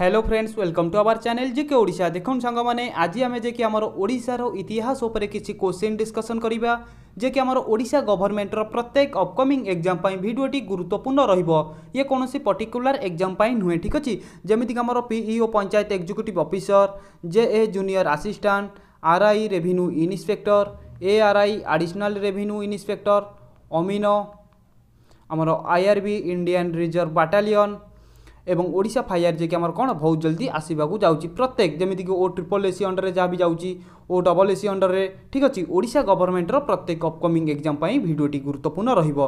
hello friends welcome to our channel GK Odisha দেখুন সাংমানে আজি আমি যে কি আমার ওড়িশার ইতিহাস উপরে কিছু কোশ্চিন ডিসকসন করা যে কি আমার ওড়িশা গভর্নমেন্টর প্রত্যেক অপকমিং এক্সাম পাই ভিডিওটি গুরুত্বপূর্ণ রহব ইয়ে কোণী পর্টিকুলার এক্সাম পাই নুহে ঠিক আছে যেমি আমার PEO panchayat executive officer J A junior assistant R I revenue inspector A R I additional revenue inspector অমিন আমার আইআরবি ইন্ডিয়ান রিজর্ভ বাটালিয়ন এবং ଓଡ଼ିଶା ଫାୟାର ଯିଏକି ଆମର କ'ଣ ବହୁତ ଜଲ୍ଦି ଆସିବାକୁ ଯାଉଛି ପ୍ରତ୍ୟେକ ଯେମିତିକି ଓ ଟ୍ରିପଲ୍ ଏସି ଅଣ୍ଡରରେ ଯାହା ବି ଯାଉଛି ଓ ଡବଲ୍ ଏସି ଅଣ୍ଡରରେ ଠିକ୍ ଅଛି ଓଡ଼ିଶା ଗଭର୍ଣ୍ଣମେଣ୍ଟର ପ୍ରତ୍ୟେକ ଅପକମିଂ ଏକ୍ଜାମ୍ ପାଇଁ ଭିଡ଼ିଓଟି ଗୁରୁତ୍ୱପୂର୍ଣ୍ଣ ରହିବ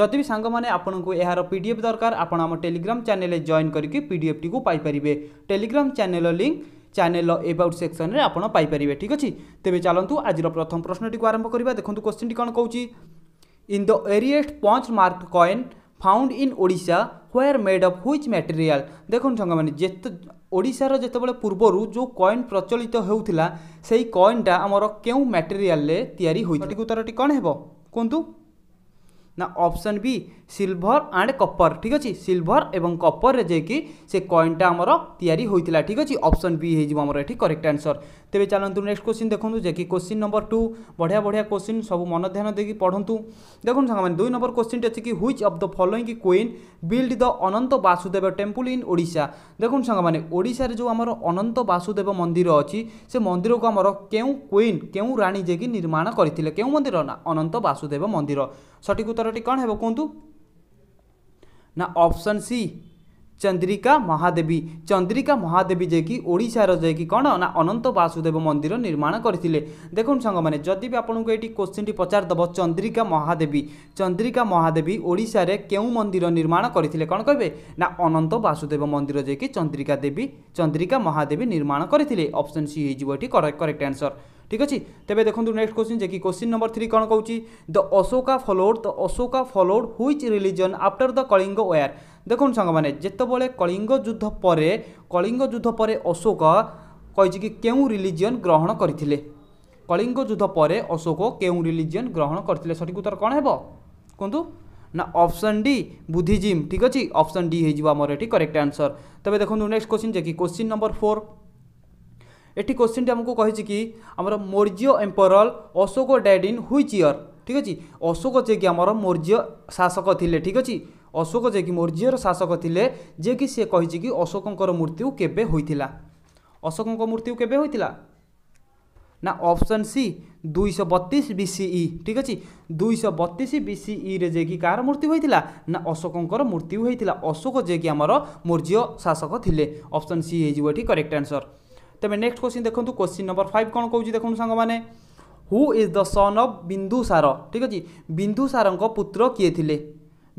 ଯଦି ବି ସାଙ୍ଗମାନେ ଆପଣଙ୍କୁ ଏହାର ପି ଡି ଏଫ୍ ଦରକାର ଆପଣ ଆମ ଟେଲିଗ୍ରାମ ଚ୍ୟାନେଲରେ ଜଏନ୍ କରିକି ପି ଡି ଏଫ୍ଟିକୁ ପାଇପାରିବେ ଟେଲିଗ୍ରାମ ଚ୍ୟାନେଲର লিঙ্ক চ্যানেল এবাউট সেকশনরে আপনার পাইপারে ঠিক আছে তবে চলতু আজর প্রথম প্রশ্নটি আরম্ভ করা দেখুন কোশ্চিনটি কম কৌছি in the earliest punch mark coin found in Odisha was made of which material ଦେଖନ୍ତୁ ସାଙ୍ଗମାନେ ଯେତେ ଓଡ଼ିଶାର ଯେତେବେଳେ ପୂର୍ବରୁ ଯେଉଁ କଏନ୍ ପ୍ରଚଳିତ ହେଉଥିଲା ସେଇ କଏନ୍ଟା ଆମର କେଉଁ ମ୍ୟାଟେରିଆଲରେ ତିଆରି ହୋଇଥିଲା ସଠିକ୍ ଉତ୍ତରଟି କ'ଣ ହେବ କୁହନ୍ତୁ ना ऑप्शन बी सिल्भर एंड कपर ठीक अच्छे सिल्भर एवं कपर रे जेकि से कॉइनटा आमर या ठीक अच्छे ऑप्शन बी होमर ये करेक्ट आंसर तेज चलत नेक्स्ट क्वेश्चन देखूँ जे कि क्वेश्चन नंबर टू बढ़िया बढ़िया क्वेश्चन सब मन ध्यान देखिए पढ़तु देखो सांग दुई नंबर क्वेश्चन अच्छे कि which of the following queen build the Ananta Vasudeva temple in Odisha देखो सांग जो आम अनंत वासुदेव मंदिर अच्छी से मंदिर को आम क्यों क्वीन क्यों राणी जे कि निर्माण करते क्यों मंदिर ना अनंत वासुदेव मंदिर सठिक उत्तर ଉତ୍ତରଟି କ'ଣ ହେବ କୁହନ୍ତୁ ନା ଅପସନ୍ ସି ଚନ୍ଦ୍ରିକା ମହାଦେବୀ ଚନ୍ଦ୍ରିକା ମହାଦେବୀ ଯାଇକି ଓଡ଼ିଶାର ଯାଇକି କ'ଣ ନା ଅନନ୍ତ ବାସୁଦେବ ମନ୍ଦିର ନିର୍ମାଣ କରିଥିଲେ ଦେଖନ୍ତୁ ସାଙ୍ଗମାନେ ଯଦି ବି ଆପଣଙ୍କୁ ଏଇଠି କୋଶ୍ଚିନ୍ଟି ପଚାରିଦେବ ଚନ୍ଦ୍ରିକା ମହାଦେବୀ ଚନ୍ଦ୍ରିକା ମହାଦେବୀ ଓଡ଼ିଶାରେ କେଉଁ ମନ୍ଦିର ନିର୍ମାଣ କରିଥିଲେ କ'ଣ କହିବେ ନା ଅନନ୍ତ ବାସୁଦେବ ମନ୍ଦିର ଯାଇକି ଚନ୍ଦ୍ରିକା ଦେବୀ ଚନ୍ଦ୍ରିକା ମହାଦେବୀ ନିର୍ମାଣ କରିଥିଲେ ଅପସନ୍ ସି ହେଇଯିବ ଏଠି କରେକ୍ଟ କରେକ୍ଟ ଆନ୍ସର୍ ঠিক আছে তেবে দেখুন নেক্সট কোশ্চিন যে কি কোশ্চিন নম্বর থ্রি কোণ কৌছি the Ashoka followed the Ashoka followed which religion after the Kalinga war দেখুন সাংমানে যেতবে কলিঙ্গ যুদ্ধ পরে কলিঙ্গ যুদ্ধ পরে অশোক কইছি কি কেউ রিলিজন গ্রহণ করে কলিঙ্গ যুদ্ধ পরে অশোক কেউ রিলিজন গ্রহণ করে সঠিক উত্তর কোণ হব কুহতু না অপশন ডি বুদ্ধিজিম ঠিক আছে অপশন ডি হয়ে যাব আমার এটি করেক্ট আনসর তবে দেখুন নেক্সট কোশ্চিন যে কি কোশ্চিন নম্বর ফোর एटी कहि क्वेसनटी आमुकि हमरा Maurya emperor Ashoka in which which year ठीक अछि अशोक जे जेक हमरा मौर्य शासक थिले ठीक अछि अशोक जे मौर्य र शासक थिले जे से कहि लेखिकि अशोकको मृत्यु के अशोकको मृत्यु के अप्सन सि दुई सय बत्तिस विसि इक्ति दुईश बत्तिस वि सिइ रे जेक कहाँ मृत्यु हुन्छ नशोकर मृत्यु हुन्छ अशोक जे जेकी आमर मौर्य शासक थिले ऑप्शन सी सि है करेक्ट आन्सर तेज नेक्स्ट क्वेश्चन देखो क्वेश्चन नंबर फाइव कौन कौन देखो सांग मैंने who is the son of Bindusara ठीक अच्छे बिंदुसार पुत्र किए थे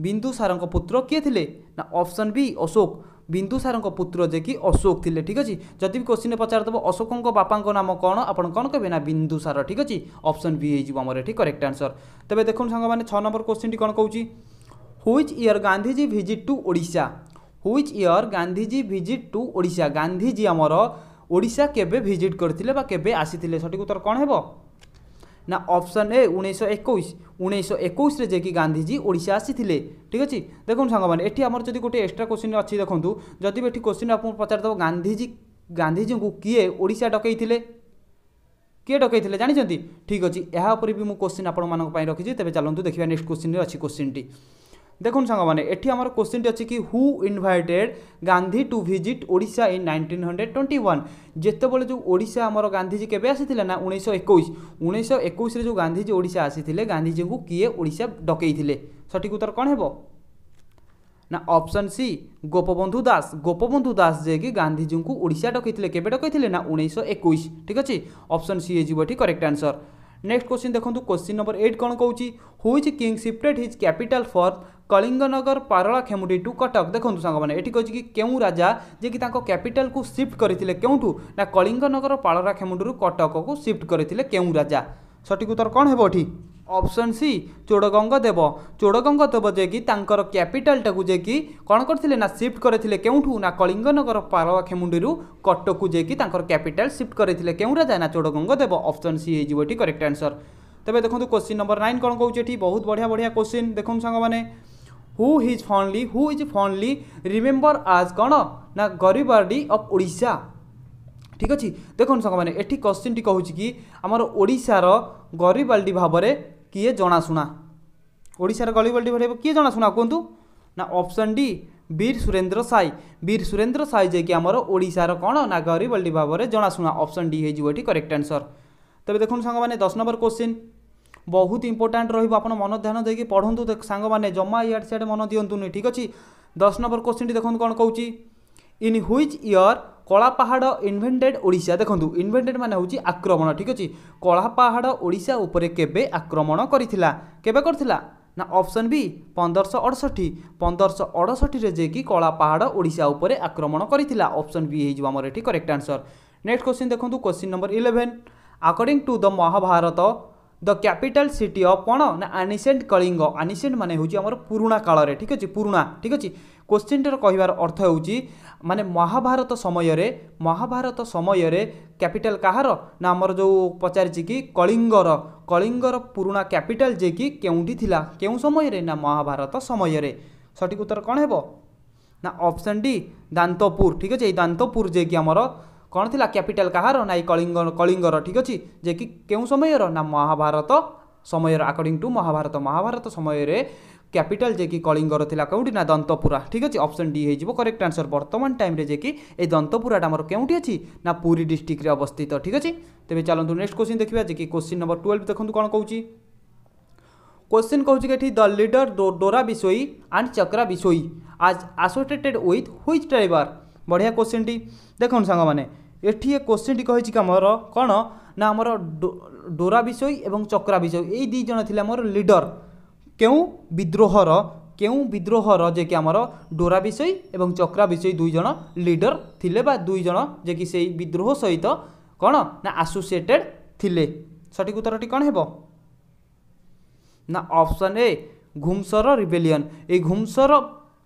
बिंदुसार पुत्र किए थे ना ऑप्शन बी अशोक बिंदुसार पुत्र जे कि अशोक थे ठीक अच्छे जदि भी क्वेश्चन पचारदेव अशोक बापा नाम कौन आप कौन कहे ना बिंदुसार ठीक अच्छे ऑप्शन बी होमर ये करेक्ट आंसर तेज देखो सांग मैंने छः नंबर क्वेश्चन टी कौन कौन which year Gandhiji visit to Odisha which year Gandhiji visit to Odisha Gandhiji आमर ওড়িশা কেবে ভিজিট করে বা কেবে আসিলে সঠিক উত্তর কণ হব না অপশন এ উনিশশো একুশ উনিশশো একুশে যাই গান্ধীজি ওড়শা আসিলে ঠিক আছে দেখুন সাংগ মানে এটি আমার যদি গোটে এক্সট্রা কোশ্চিন অছি দেখুন যদি এটি কোশ্চিন আপনার পচারিদেব গান্ধীজি গান্ধীজি কিয়ে ওড়শা ডকাইলে କିଏ ଡକେଇଥିଲେ ଜାଣିଛନ୍ତି ଠିକ୍ ଅଛି ଏହା ଉପରେ ବି ମୁଁ କୋଶ୍ଚିନ୍ ଆପଣମାନଙ୍କ ପାଇଁ ରଖିଛି ତେବେ ଚାଲନ୍ତୁ ଦେଖିବା ନେକ୍ସଟ କୋଶ୍ଚିନ୍ରେ ଅଛି କୋଶ୍ଚିନ୍ଟି দেখুন সাংবানে এটি আমার কোশ্চিনটি অছি কি who invited Gandhi to visit Odisha in nineteen hundred twenty one যেতবে যে ওড়িশা আমার গান্ধীজি কেবে আসিলে না উনিশশো একুশ উনিশশো একুশে যে গান্ধীজি ওড়িশা আসিলে গান্ধীজি কিয়ে ওড়িশা ডকেইলে সঠিক উত্তর কণ হব না অপশন সি গোপবন্ধু দাস গোপবন্ধু দাস যে কি গান্ধীজী ওড়িশা ডকেইলে কেবে ডকেইলে না উনিশশো একুশ ঠিক আছে অপশন সি হয়ে যাব এটি করেক্ট আনসর নেক্সট কোশ্চিন দেখুন কোশ্চিন নম্বর এইট কোণ কৌছি which king shifted his capital for Kalinganagar Parala Khemundi to Cuttack ଦେଖନ୍ତୁ ସାଙ୍ଗମାନେ ଏଠି କହିଛି କି କେଉଁ ରାଜା ଯିଏକି ତାଙ୍କ କ୍ୟାପିଟାଲକୁ ସିଫ୍ଟ କରିଥିଲେ କେଉଁଠୁ ନା କଳିଙ୍ଗନଗର ପାଳରା ଖେମୁଣ୍ଡିରୁ କଟକକୁ ସିଫ୍ଟ କରିଥିଲେ କେଉଁ ରାଜା ସଠିକ୍ ଉତ୍ତର କ'ଣ ହେବ ଏଠି ଅପସନ୍ ସି ଚୋଡ଼ଗଙ୍ଗ ଦେବ ଚୋଡ଼ଗଙ୍ଗ ଦେବ ଯିଏକି ତାଙ୍କର କ୍ୟାପିଟାଲଟାକୁ ଯିଏକି କ'ଣ କରିଥିଲେ ନା ସିଫ୍ଟ କରିଥିଲେ କେଉଁଠୁ ନା କଳିଙ୍ଗନଗର ପାରଖେମୁଣ୍ଡିରୁ କଟକକୁ ଯାଇକି ତାଙ୍କର କ୍ୟାପିଟାଲ ସିଫ୍ଟ କରିଥିଲେ କେଉଁ ରାଜା ନା ଚୋଡ଼ଗଙ୍ଗ ଦେବ ଅପସନ୍ ସି ହେଇଯିବ ଏଠି କରେକ୍ଟ ଆନ୍ସର୍ ତେବେ ଦେଖନ୍ତୁ କୋଶ୍ଚିନ୍ ନମ୍ବର ନାଇନ୍ କ'ଣ କହୁଛି ଏଠି ବହୁତ ବଢ଼ିଆ ବଢ଼ିଆ କୋଶ୍ଚିନ୍ ଦେଖନ୍ତୁ ସାଙ୍ଗମାନେ who is fondly who is fondly remember as କ'ଣ ନା ଗରିବାର୍ଡି ଅଫ୍ ଓଡ଼ିଶା ଠିକ୍ ଅଛି ଦେଖନ୍ତୁ ସାଙ୍ଗମାନେ ଏଠି କ୍ୱଶ୍ଚିନ୍ଟି କହୁଛି କି ଆମର ଓଡ଼ିଶାର ଗରିବାଲ୍ଡି ଭାବରେ କିଏ ଜଣାଶୁଣା ଓଡ଼ିଶାର ଗରିବାଲ୍ଡି ଭାବରେ କିଏ ଜଣାଶୁଣା କୁହନ୍ତୁ ନା ଅପସନ୍ ଡି বীর সুরেন্দ্র সাই বীর সুরেন্দ্র সাই যে কি আমার ওড়শার কোণ না গরিবল্ডি ভাবে জনাশুনা অপশন ডি হয়ে এটি করেক্ট আনসর তবে দেখুন সাংবাদিক দশ নম্বর কোশ্চিন ବହୁତ ଇମ୍ପୋର୍ଟାଣ୍ଟ ରହିବ ଆପଣ ମନ ଧ୍ୟାନ ଦେଇକି ପଢ଼ନ୍ତୁ ସାଙ୍ଗମାନେ ଜମା ଇଆଡ଼େ ସିଆଡ଼େ ମନ ଦିଅନ୍ତୁନି ଠିକ୍ ଅଛି ଦଶ ନମ୍ବର କୋଶ୍ଚିନ୍ଟି ଦେଖନ୍ତୁ କ'ଣ କହୁଛି in which year Kalapahad invented Odisha ଦେଖନ୍ତୁ ଇନଭେଣ୍ଟେଡ଼ ମାନେ ହେଉଛି ଆକ୍ରମଣ ଠିକ୍ ଅଛି କଳାପାହାଡ଼ ଓଡ଼ିଶା ଉପରେ କେବେ ଆକ୍ରମଣ କରିଥିଲା କେବେ କରିଥିଲା ନା ଅପସନ୍ ବି ପନ୍ଦରଶହ ଅଡ଼ଷଠି ପନ୍ଦରଶହ ଅଡ଼ଷଠିରେ ଯାଇକି କଳାପାହାଡ଼ ଓଡ଼ିଶା ଉପରେ ଆକ୍ରମଣ କରିଥିଲା ଅପସନ୍ ବି ହେଇଯିବ ଆମର ଏଠି କରେକ୍ଟ ଆନ୍ସର୍ ନେକ୍ସଟ କୋଶ୍ଚିନ୍ ଦେଖନ୍ତୁ question number eleven according to the Mahabharata the capital city of କ'ଣ ନା ଆନିସେଣ୍ଟ କଳିଙ୍ଗ ଆନିସେଣ୍ଟ ମାନେ ହେଉଛି ଆମର ପୁରୁଣା କାଳରେ ଠିକ୍ ଅଛି ପୁରୁଣା ଠିକ୍ ଅଛି କୋଶ୍ଚିନ୍ଟାର କହିବାର ଅର୍ଥ ହେଉଛି ମାନେ ମହାଭାରତ ସମୟରେ ମହାଭାରତ ସମୟରେ କ୍ୟାପିଟାଲ୍ କାହାର ନା ଆମର ଯେଉଁ ପଚାରିଛି କି କଳିଙ୍ଗର କଳିଙ୍ଗର ପୁରୁଣା କ୍ୟାପିଟାଲ୍ ଯେ କି କେଉଁଠି ଥିଲା କେଉଁ ସମୟରେ ନା ମହାଭାରତ ସମୟରେ ସଠିକ ଉତ୍ତର କ'ଣ ହେବ ନା ଅପସନ୍ ଡି ଦାନ୍ତପୁର ଠିକ୍ ଅଛି ଏଇ ଦାନ୍ତପୁର ଯେ କି ଆମର କ'ଣ ଥିଲା କ୍ୟାପିଟାଲ କାହାର ନା ଏଇ କଳିଙ୍ଗ କଳିଙ୍ଗର ଠିକ୍ ଅଛି ଯେ କି କେଉଁ ସମୟର ନା ମହାଭାରତ ସମୟର ଆକର୍ଡିଂ ଟୁ ମହାଭାରତ ମହାଭାରତ ସମୟରେ କ୍ୟାପିଟାଲ ଯେ କି କଳିଙ୍ଗର ଥିଲା କେଉଁଠି ନା ଦନ୍ତପୁରା ଠିକ୍ ଅଛି ଅପସନ୍ ଡି ହେଇଯିବ କରେକ୍ଟ ଆନ୍ସର ବର୍ତ୍ତମାନ ଟାଇମ୍ରେ ଯେ କି ଏଇ ଦନ୍ତପୁରାଟା ଆମର କେଉଁଠି ଅଛି ନା ପୁରୀ ଡିଷ୍ଟ୍ରିକ୍ଟରେ ଅବସ୍ଥିତ ଠିକ୍ ଅଛି ତେବେ ଚାଲନ୍ତୁ ନେକ୍ସଟ କୋଶ୍ଚିନ୍ ଦେଖିବା ଯେ କି କୋଶ୍ଚିନ୍ ନମ୍ବର ଟୁଏଲ୍ଭ ଦେଖନ୍ତୁ କ'ଣ କହୁଛି କୋଶ୍ଚିନ୍ କହୁଛି କି ଏଠି the leader Dora Bishoi and Chakra Bishoi was associated with which driver ବଢ଼ିଆ କୋଶ୍ଚିନ୍ଟି ଦେଖନ୍ତୁ ସାଙ୍ଗମାନେ ଏଠି ଏ କୋଶ୍ଚିନ୍ଟି କହିଛି କି ଆମର କ'ଣ ନା ଆମର ଡୋରା ବିଷୋଇ ଏବଂ ଚକ୍ରା ବିଷୋଇ ଏଇ ଦୁଇ ଜଣ ଥିଲେ ଆମର ଲିଡର କେଉଁ ବିଦ୍ରୋହର କେଉଁ ବିଦ୍ରୋହର ଯିଏକି ଆମର ଡୋରା ବିଷୋଇ ଏବଂ ଚକ୍ରା ବିଷୋଇ ଦୁଇ ଜଣ ଲିଡର ଥିଲେ ବା ଦୁଇ ଜଣ ଯିଏକି ସେଇ ବିଦ୍ରୋହ ସହିତ କ'ଣ ନା ଆସୋସିଏଟେଡ଼ ଥିଲେ ସଠିକ୍ ଉତ୍ତରଟି କ'ଣ ହେବ ନା ଅପସନ୍ ଏ ଘୁମସର ରିବେଲିଅନ୍ ଏଇ ଘୁମସର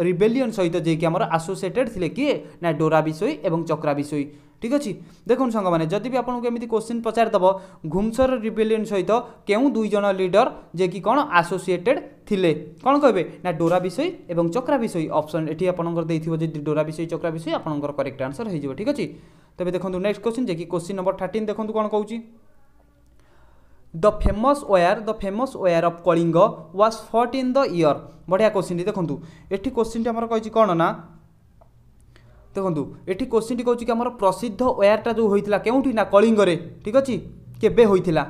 রিবেলিয়ন সহিত কি আমার আসোসিয়েটেড লে কি না ডোরা বিষয় এবং চক্রা বিষয় ঠিক আছে দেখুন মানে যদি বি আপনার এমনি কোশ্চিন পচার দেব ঘুমসর রিবেলিয়ন সহিত কেউ দুইজন লিডর যে কি কোণ আসোসিয়েটেড লে কোণ কবে না ডোরা বিষয় এবং চক্রা বিষয় অপশন এটি আপনার দিয়ে যদি ডোরা বিষয় চক্রা বিষয় আপনার করেক্ট আনসর হয়ে যাব ঠিক আছে তবে দেখুন নেক্সট কোশ্চিন যে কি কোশ্চিন নম্বর থার্টিন দেখুন কোণ কৌছি the famous war the famous war of Kalinga was fought in the year बढ़िया क्वेश्चन देखो ये क्वेश्चन आमर कही कौन ना ଦେଖନ୍ତୁ ଏଠି କୋଶ୍ଚିନ୍ଟି କହୁଛି କି ଆମର ପ୍ରସିଦ୍ଧ ୱେୟାରଟା ଯେଉଁ ହୋଇଥିଲା କେଉଁଠି ନା କଳିଙ୍ଗରେ ଠିକ୍ ଅଛି କେବେ ହୋଇଥିଲା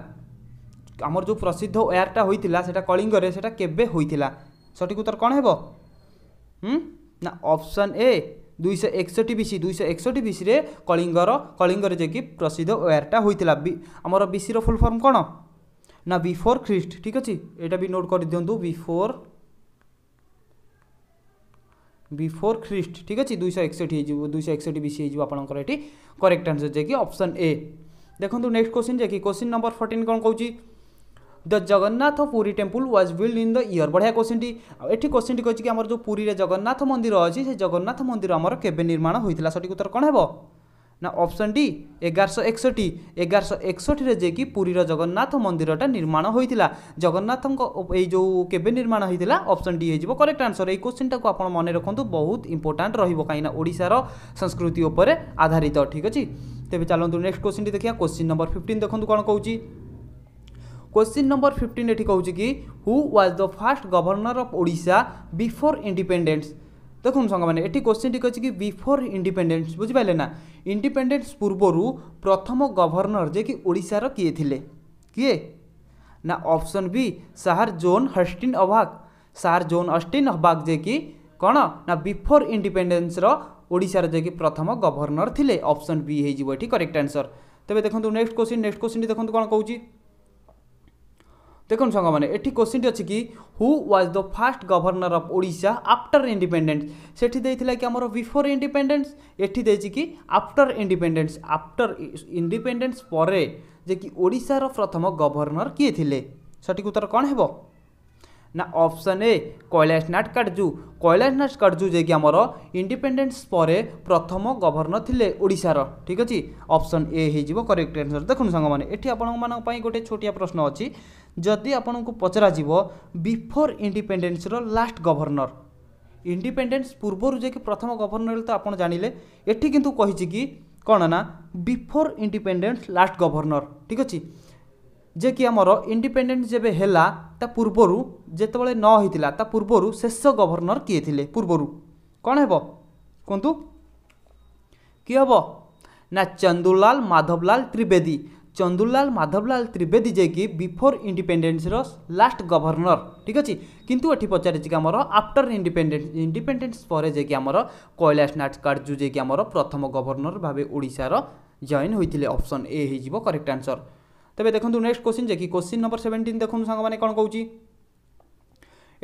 ଆମର ଯେଉଁ ପ୍ରସିଦ୍ଧ ୱେୟାରଟା ହୋଇଥିଲା ସେଇଟା କଳିଙ୍ଗରେ ସେଇଟା କେବେ ହୋଇଥିଲା ସଠିକ୍ ଉତ୍ତର କ'ଣ ହେବ ନା ଅପସନ୍ ଏ ଦୁଇଶହ ଏକଷଠି ବିସି ଦୁଇଶହ ଏକଷଠି ବିସିରେ କଳିଙ୍ଗର କଳିଙ୍ଗରେ ଯାଇକି ପ୍ରସିଦ୍ଧ ୱେୟାରଟା ହୋଇଥିଲା ଆମର ବିସିର ଫୁଲ୍ ଫର୍ମ କ'ଣ ना बिफोर ख्रीस्ट ठीक अच्छे यहाँ भी नोट कर दिंतु बिफोर बिफोर ख्रीस्ट ठीक अच्छे দুইশ एकसठ दुई एकसठ बीस একষট্টি বেশি হয়ে যাব আপনার এটি করেক্ট আনসর যে কি অপশন এ দেখুন कौन question the Jagannath Puri temple was build in the year बढ़िया क्वेश्चन टी क्वेश्चन टी कि आम जो पुरी जगन्नाथ मंदिर अच्छी से जगन्नाथ मंदिर आम के निर्माण होता सठिक उत्तर कौन है ना ଅପସନ୍ ଡି ଏଗାରଶହ ଏକଷଠି ଏଗାରଶହ ଏକଷଠିରେ ଯାଇକି ପୁରୀର ଜଗନ୍ନାଥ ମନ୍ଦିରଟା ନିର୍ମାଣ ହୋଇଥିଲା ଜଗନ୍ନାଥଙ୍କ ଏଇ ଯେଉଁ କେବେ ନିର୍ମାଣ ହୋଇଥିଲା ଅପସନ୍ ଡି ହେଇଯିବ କରେକ୍ଟ ଆନ୍ସର ଏଇ କୋଶ୍ଚିନ୍ଟାକୁ ଆପଣ ମନେ ରଖନ୍ତୁ ବହୁତ ଇମ୍ପୋର୍ଟାଣ୍ଟ ରହିବ କାହିଁକିନା ଓଡ଼ିଶାର ସଂସ୍କୃତି ଉପରେ ଆଧାରିତ ଠିକ୍ ଅଛି ତେବେ ଚାଲନ୍ତୁ ନେକ୍ସଟ କୋଶ୍ଚିନ୍ଟି ଦେଖିବା କୋଶ୍ଚିନ୍ ନମ୍ବର ଫିଫ୍ଟିନ୍ ଦେଖନ୍ତୁ କ'ଣ କହୁଛି क्वेश्चन नंबर फिफ्टीन ये कौन कि who was the first governor of Odisha before independence দেখুন সাংবাদিক এটি কোশ্চিন ঠিক আছে কি বিফোর ইন্ডিপেন্ডেন্স বুঝিপারে না ইন্ডিপেন্ডেন্স পূর্বর প্রথম গভর্নর যে কি ওড়শার কি লে কি না option B sir John Austin Hubback sir John Austin Hubback ଯିଏକି କ'ଣ ନା ବିଫୋର୍ ଇଣ୍ଡିପେଣ୍ଡେନ୍ସର ଓଡ଼ିଶାର ଯିଏକି ପ୍ରଥମ ଗଭର୍ଣ୍ଣର ଥିଲେ ଅପସନ୍ ବି ହେଇଯିବ ଏଠି କରେକ୍ଟ ଆନ୍ସର୍ ତେବେ ଦେଖନ୍ତୁ ନେକ୍ସଟ କୋଶ୍ଚିନ୍ ନେକ୍ସଟ କୋଶ୍ଚିନ୍ ଦେଖନ୍ତୁ କ'ଣ କହୁଛି দেখুন মানে এটি কোশ্চিনটি অছে কি who was the first governor of Odisha after independence সেটি দেইথিলা কি আমার বিফোর ইন্ডিপেন্ডেন্স এটি দেইছি কি আফটার ইন্ডিপেন্ডেন্স আফটার ইন্ডিপেন্ডেন্স পরে যে কি ওড়িশার প্রথম গভর্নর কি থিলে সঠিক উত্তর কোণ হব ନା ଅପସନ୍ ଏ କୈଳାସନାଥ କାଟଜୁ କୈଳାସନାଥ କାଟଜୁ ଯିଏକି ଆମର ଇଣ୍ଡିପେଣ୍ଡେନ୍ସ ପରେ ପ୍ରଥମ ଗଭର୍ଣ୍ଣର ଥିଲେ ଓଡ଼ିଶାର ଠିକ୍ ଅଛି ଅପସନ୍ ଏ ହେଇଯିବ କରେକ୍ଟ ଆନ୍ସର୍ ଦେଖନ୍ତୁ ସାଙ୍ଗମାନେ ଏଠି ଆପଣମାନଙ୍କ ପାଇଁ ଗୋଟେ ଛୋଟିଆ ପ୍ରଶ୍ନ ଅଛି ଯଦି ଆପଣଙ୍କୁ ପଚରାଯିବ ବିଫୋର୍ ଇଣ୍ଡିପେଣ୍ଡେନ୍ସର ଲାଷ୍ଟ ଗଭର୍ଣ୍ଣର ଇଣ୍ଡିପେଣ୍ଡେନ୍ସ ପୂର୍ବରୁ ଯିଏକି ପ୍ରଥମ ଗଭର୍ଣ୍ଣର ତ ଆପଣ ଜାଣିଲେ ଏଠି କିନ୍ତୁ କହିଛି କି କ'ଣ ନା ବିଫୋର୍ ଇଣ୍ଡିପେଣ୍ଡେନ୍ସ ଲାଷ୍ଟ ଗଭର୍ଣ୍ଣର ଠିକ୍ ଅଛି ଯିଏକି ଆମର ଇଣ୍ଡିପେଣ୍ଡେଣ୍ଟ ଯେବେ ହେଲା ତା ପୂର୍ବରୁ ଯେତେବେଳେ ନ ହୋଇଥିଲା ତା ପୂର୍ବରୁ ଶେଷ ଗଭର୍ଣ୍ଣର କିଏ ଥିଲେ ପୂର୍ବରୁ କ'ଣ ହେବ କୁହନ୍ତୁ କିଏ ହେବ ନା ଚନ୍ଦୁଲାଲ ମାଧବଲାଲ ତ୍ରିବେଦୀ ଚନ୍ଦୁଲାଲ ମାଧବଲାଲ ତ୍ରିବେଦୀ ଯିଏକି ବିଫୋର୍ ଇଣ୍ଡିପେଣ୍ଡେନ୍ସର ଲାଷ୍ଟ ଗଭର୍ଣ୍ଣର ଠିକ୍ ଅଛି କିନ୍ତୁ ଏଠି ପଚାରିଛି କି ଆମର ଆଫ୍ଟର ଇଣ୍ଡିପେଣ୍ଡେନ୍ସ ଇଣ୍ଡିପେଣ୍ଡେନ୍ସ ପରେ ଯିଏକି ଆମର କୈଳାସ ନାଥ କାର୍ଜୁ ଯିଏକି ଆମର ପ୍ରଥମ ଗଭର୍ଣ୍ଣର ଭାବେ ଓଡ଼ିଶାର ଜଏନ୍ ହୋଇଥିଲେ ଅପସନ୍ ଏ ହେଇଯିବ କରେକ୍ଟ ଆନ୍ସର୍ ତେବେ ଦେଖନ୍ତୁ ନେକ୍ସଟ କୋଶ୍ଚିନ୍ ଯେ କି କୋଶ୍ଚିନ୍ ନମ୍ବର ସେଭେଣ୍ଟିନ୍ ଦେଖନ୍ତୁ ସାଙ୍ଗମାନେ କ'ଣ କହୁଛି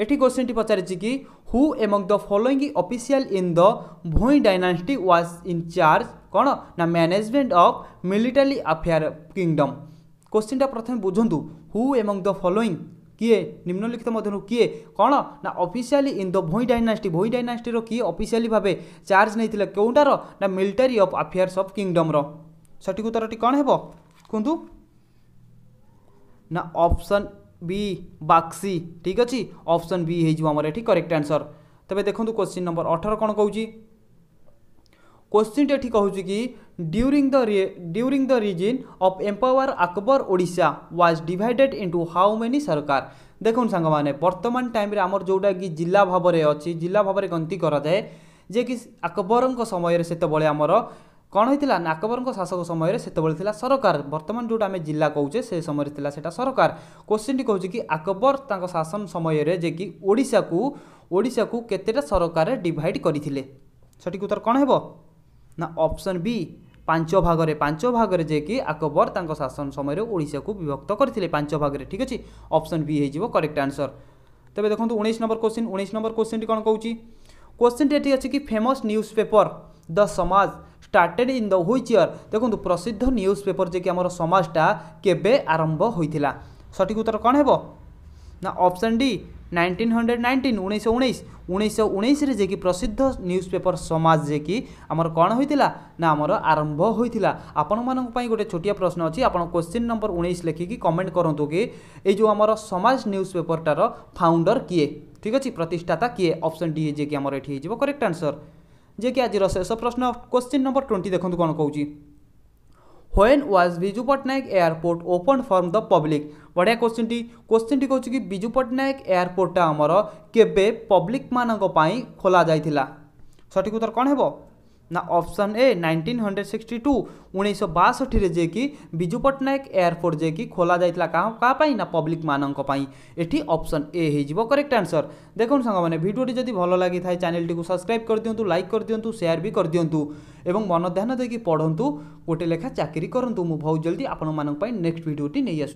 এটি কোশ্চেনটি পচারিছি কি who among the following official in the Bhoi dynasty was in charge কোণ না management of military affair kingdom কোশ্চিনটা প্রথমে বুঝন্তু হু এমং দ ফলোইং কিয়ে নিম্নলিখিত মধ্যে কিয়ে কোণ না officially in the Bhoi dynasty ভুই ডাইনাস্টির কিয়ে অফিসিয়ালি ভাবে চার্জ নেইছিল কেউটার না মিলিটারি অফ আফেয়ার্স অফ কিংডমর সঠিক উত্তরটি কোণ হব কুহতু ना ଅପସନ୍ बी ବାକ୍ସି ठीक अच्छे ଅପସନ୍ बी ହେଇଯିବ ଆମର ଏଠି କରେକ୍ଟ ଆନ୍ସର୍ ତେବେ ଦେଖନ୍ତୁ କ୍ୱେଶ୍ଚିନ୍ ନମ୍ବର ଅଠର କ'ଣ क्वेश्चन एटी कहूँ कि during the during the reign of emperor Akbar Odisha was divided into how many sarkar देख सांग बर्तमान टाइम आमर जोटा कि जिला भाव अच्छी जिला भाव गणती कराए जे कि अकबर समय से आमर କ'ଣ ହେଇଥିଲା ନାକବରଙ୍କ ଶାସକ ସମୟରେ ସେତେବେଳେ ଥିଲା ସରକାର ବର୍ତ୍ତମାନ ଯେଉଁଟା ଆମେ ଜିଲ୍ଲା କହୁଛେ ସେ ସମୟରେ ଥିଲା ସେଇଟା ସରକାର କୋଶ୍ଚିନ୍ଟି କହୁଛି କି ଆକବର ତାଙ୍କ ଶାସନ ସମୟରେ ଯେ କି ଓଡ଼ିଶାକୁ ଓଡ଼ିଶାକୁ କେତେଟା ସରକାରରେ ଡିଭାଇଡ଼ କରିଥିଲେ ସଠିକ୍ ଉତ୍ତର କ'ଣ ହେବ ନା ଅପସନ୍ ବି ପାଞ୍ଚ ଭାଗରେ ପାଞ୍ଚ ଭାଗରେ ଯାଇକି ଆକବର ତାଙ୍କ ଶାସନ ସମୟରେ ଓଡ଼ିଶାକୁ ବିଭକ୍ତ କରିଥିଲେ ପାଞ୍ଚ ଭାଗରେ ଠିକ୍ ଅଛି ଅପସନ୍ ବି ହେଇଯିବ କରେକ୍ଟ ଆନ୍ସର୍ ତେବେ ଦେଖନ୍ତୁ ଉଣେଇଶ ନମ୍ବର କୋଶ୍ଚିନ୍ ଉଣେଇଶ ନମ୍ବର କୋଶ୍ଚିନ୍ଟି କ'ଣ କହୁଛି କୋଶ୍ଚିନ୍ଟି ଏଠି ଅଛି କି famous news newspaper the Samaja started in the which year ଦେଖନ୍ତୁ ପ୍ରସିଦ୍ଧ ନ୍ୟୁଜ୍ ପେପର୍ ଯେ କି ଆମର ସମାଜଟା କେବେ ଆରମ୍ଭ ହୋଇଥିଲା ସଠିକ୍ ଉତ୍ତର କ'ଣ ହେବ ନା option D nineteen hundred nineteen উনিশশো উনিশ উনিশশো উনিশে যে কি প্রসিদ্ধ নিউজ পেপর সমাজ যে কি আমার কণ হয়েছিল না আমার আরম্ভ হয়েছিল আপনার গোটে ছোটিয়া প্রশ্ন অছি আপনার কোশ্চিন নম্বর উনিশ লেখিকি কমেন্ট করতু কি এই যে আমার সমাজ নিউজ পেপরটার ফাউন্ডর কিয়ে ঠিক আছে প্রতিষ্ঠাতা কিয়ে অপশন ডি যে কি আমার এটি হয়ে যাব করেক্ট আনসর जे कि आज शेष प्रश्न क्वेश्चन नंबर ट्वेंटी देखो कौन कौन when was Biju Patnaik airport open from the public বড়িয়া কোশ্চিনটি কোশ্চিনটি কৌছি কি বিজু পট্টনাক এয়ারপোর্টটা আমার কেবে পব্লিক মানক খোলা যাই সঠিক উত্তর কণ হব ना ऑप्शन ए 1962 उन्नीस जे कि विजु पट्टनायक एयरपोर्ट जे कि खोला जाता क्या ना पब्लिक मानी ये ऑप्शन ए हो करेक्ट आंसर देखो सांग मैंने भिडियोटी जब भल लगी था चैनल टी सब्सक्राइब कर दिंतु लाइक कर दिंतु सेयार भी कर दिंतु एवं मन ध्यान देखिए पढ़तु गोटे लेखा चाकरी करूँ मुझ बहुत जल्दी आपण नेक्स्ट भिडियोटी नहीं आस